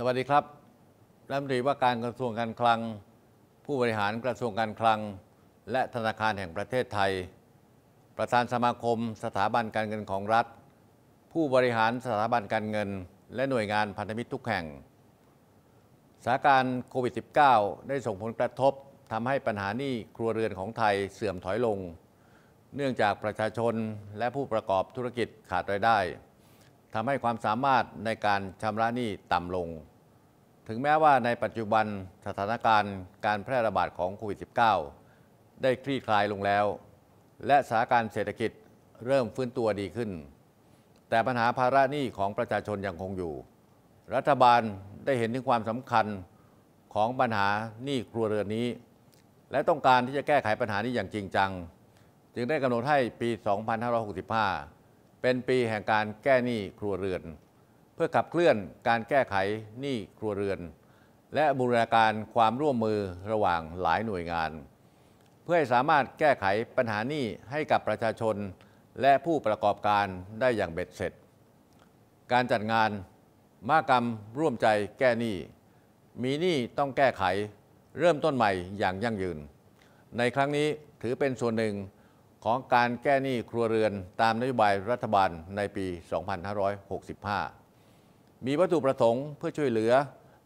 สวัสดีครับรัฐมนตรีว่าการกระทรวงการคลัง ผู้บริหารกระทรวงการคลังและธนาคารแห่งประเทศไทย ประธานสมาคมสถาบันการเงินของรัฐ ผู้บริหารสถาบันการเงิน และหน่วยงานพันธมิตรทุกแห่งสถานการณ์โควิด -19 ได้ส่งผลกระทบทำให้ปัญหานี้ครัวเรือนของไทยเสื่อมถอยลง เนื่องจากประชาชนและผู้ประกอบธุรกิจขาดรายได้ทำให้ความสามารถในการชำระหนี้ต่ำลง ถึงแม้ว่าในปัจจุบันสถานการณ์การแพร่ระบาดของโควิด -19 ได้คลี่คลายลงแล้ว และสถานการณ์เศรษฐกิจเริ่มฟื้นตัวดีขึ้น แต่ปัญหาภาระหนี้ของประชาชนยังคงอยู่ รัฐบาลได้เห็นถึงความสำคัญของปัญหาหนี้ครัวเรือนนี้ และต้องการที่จะแก้ไขปัญหานี้อย่างจริงจัง จึงได้กำหนดให้ปี 2565เป็นปีแห่งการแก้หนี้ครัวเรือน เพื่อขับเคลื่อนการแก้ไขหนี้ครัวเรือน และบูรณาการความร่วมมือระหว่างหลายหน่วยงาน เพื่อให้สามารถแก้ไขปัญหาหนี้ให้กับประชาชน และผู้ประกอบการได้อย่างเบ็ดเสร็จ การจัดงานมากรรมร่วมใจแก้หนี้มีหนี้ต้องแก้ไข เริ่มต้นใหม่อย่างยั่งยืน ในครั้งนี้ถือเป็นส่วนหนึ่งของการแก้หนี้ครัวเรือนตามนโยบายรัฐบาลในปี 2565 มีวัตถุประสงค์เพื่อช่วยเหลือ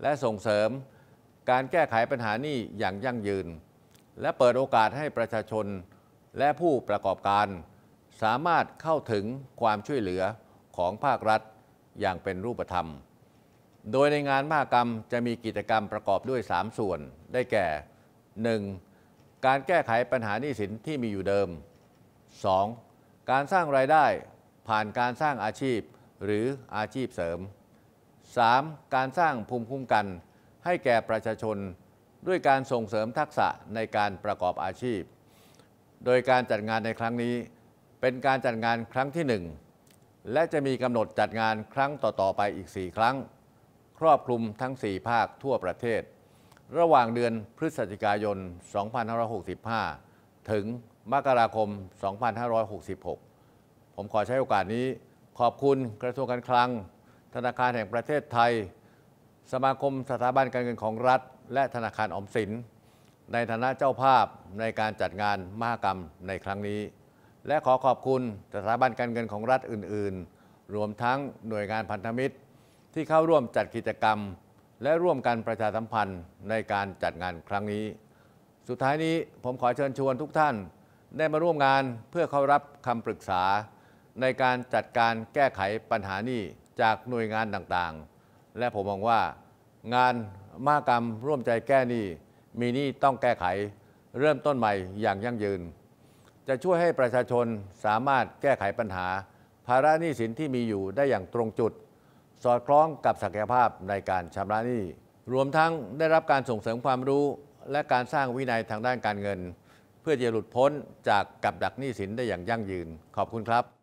และส่งเสริม การแก้ไขปัญหาหนี้อย่างยั่งยืน และเปิดโอกาสให้ประชาชน และผู้ประกอบการ สามารถเข้าถึงความช่วยเหลือของภาครัฐอย่างเป็นรูปธรรม โดยในงานมากรรม จะมีกิจกรรมประกอบด้วย 3 ส่วนได้แก่ 1. การแก้ไขปัญหาหนี้สินที่มีอยู่เดิม 2. การสร้างรายได้ผ่านการสร้างอาชีพหรืออาชีพเสริม 3. การสร้างภูมิคุ้มกันให้แก่ประชาชน ด้วยการส่งเสริมทักษะในการประกอบอาชีพ โดยการจัดงานในครั้งนี้ เป็นการจัดงานครั้งที่ 1 และจะมีกำหนดจัดงานครั้งต่อๆไปอีก 4 ครั้ง ครอบคลุมทั้ง 4 ภาคทั่วประเทศ ระหว่างเดือนพฤศจิกายน 2565ถึงมกราคม 2566 ผมขอใช้โอกาสนี้ ขอบคุณกระทรวงการคลังธนาคารแห่งประเทศไทย สมาคมสถาบันการเงินของรัฐ และธนาคารอมสิน ในฐานะเจ้าภาพในการจัดงานมหกรรมในครั้งนี้ และขอขอบคุณสถาบันการเงินของรัฐอื่นๆ รวมทั้งหน่วยงานพันธมิตร ที่เข้าร่วมจัดกิจกรรม และร่วมกันประชาสัมพันธ์ในการจัดงานครั้งนี้สุดท้ายนี้ผมขอเชิญชวนทุกท่าน ได้มาร่วมงานเพื่อเข้ารับคำปรึกษา ในการจัดการแก้ไขปัญหานี้จากหน่วยงานต่างๆ และผมมองว่า งานมากรรมร่วมใจแก้หนี้มีหนี้ต้องแก้ไขเริ่มต้นใหม่อย่างยั่งยืน จะช่วยให้ประชาชนสามารถแก้ไขปัญหา ภาระหนี้สินที่มีอยู่ได้อย่างตรงจุด สอดคล้องกับศักยภาพในการชำระหนี้รวมทั้งได้รับการส่งเสริมความรู้และการสร้างวินัยทางด้านการเงิน เพื่อจะหลุดพ้นจากกับดักหนี้สินได้อย่างยั่งยืนขอบคุณครับ